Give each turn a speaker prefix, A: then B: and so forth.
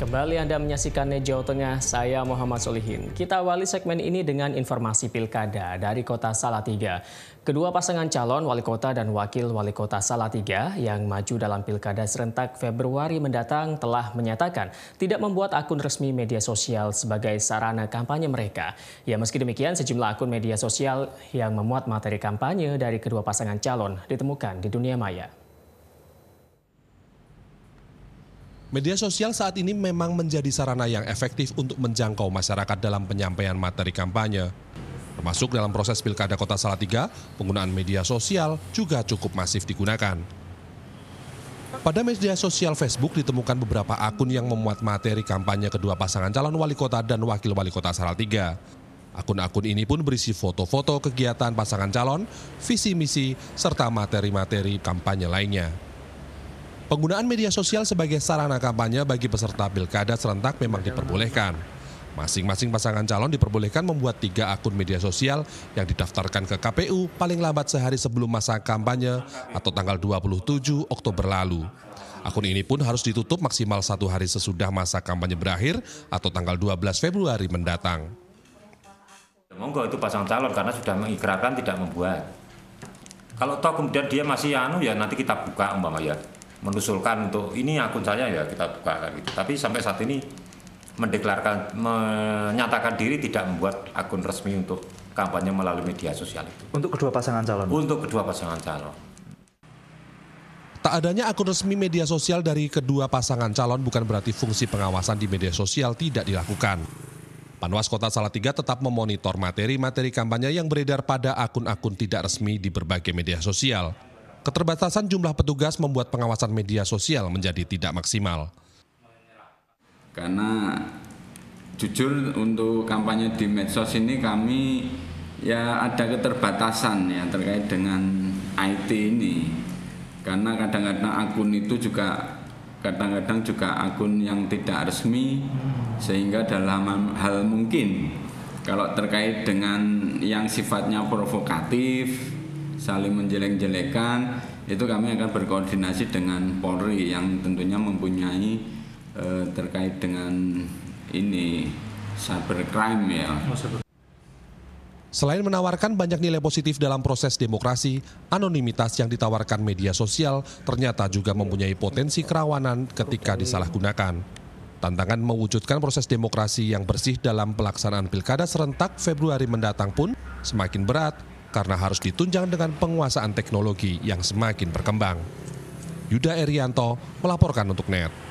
A: Kembali Anda menyaksikan Nejo Tengah, saya Muhammad Solihin. Kita awali segmen ini dengan informasi pilkada dari kota Salatiga. Kedua pasangan calon wali kota dan wakil wali kota Salatiga yang maju dalam pilkada serentak Februari mendatang telah menyatakan tidak membuat akun resmi media sosial sebagai sarana kampanye mereka. Ya meski demikian sejumlah akun media sosial yang memuat materi kampanye dari kedua pasangan calon ditemukan di dunia maya.
B: Media sosial saat ini memang menjadi sarana yang efektif untuk menjangkau masyarakat dalam penyampaian materi kampanye. Termasuk dalam proses pilkada kota Salatiga, penggunaan media sosial juga cukup masif digunakan. Pada media sosial Facebook ditemukan beberapa akun yang memuat materi kampanye kedua pasangan calon wali kota dan wakil wali kota Salatiga. Akun-akun ini pun berisi foto-foto kegiatan pasangan calon, visi misi, serta materi-materi kampanye lainnya. Penggunaan media sosial sebagai sarana kampanye bagi peserta pilkada serentak memang diperbolehkan. Masing-masing pasangan calon diperbolehkan membuat tiga akun media sosial yang didaftarkan ke KPU paling lambat sehari sebelum masa kampanye atau tanggal 27 Oktober lalu. Akun ini pun harus ditutup maksimal satu hari sesudah masa kampanye berakhir atau tanggal 12 Februari mendatang.
C: Monggo itu pasang calon karena sudah mengikrarkan tidak membuat. Kalau toh kemudian dia masih anu ya nanti kita buka umpama ya menusulkan untuk ini akun saya ya kita buka gitu. Tapi sampai saat ini mendeklarkan menyatakan diri tidak membuat akun resmi untuk kampanye melalui media sosial itu. Untuk kedua pasangan calon. Untuk kedua pasangan calon.
B: Tak adanya akun resmi media sosial dari kedua pasangan calon bukan berarti fungsi pengawasan di media sosial tidak dilakukan. Panwas Kota Salatiga tetap memonitor materi-materi kampanye yang beredar pada akun-akun tidak resmi di berbagai media sosial. Keterbatasan jumlah petugas membuat pengawasan media sosial menjadi tidak maksimal.
C: Karena jujur untuk kampanye di medsos ini kami ya ada keterbatasan ya terkait dengan IT ini. Karena kadang-kadang akun itu juga kadang-kadang juga akun yang tidak resmi sehingga dalam hal mungkin kalau terkait dengan yang sifatnya provokatif saling menjelek-jelekan itu kami akan berkoordinasi dengan Polri yang tentunya mempunyai e, terkait dengan ini cybercrime ya.
B: Selain menawarkan banyak nilai positif dalam proses demokrasi, anonimitas yang ditawarkan media sosial ternyata juga mempunyai potensi kerawanan ketika disalahgunakan. Tantangan mewujudkan proses demokrasi yang bersih dalam pelaksanaan pilkada serentak Februari mendatang pun semakin berat karena harus ditunjang dengan penguasaan teknologi yang semakin berkembang. Yuda Erianto melaporkan untuk NET.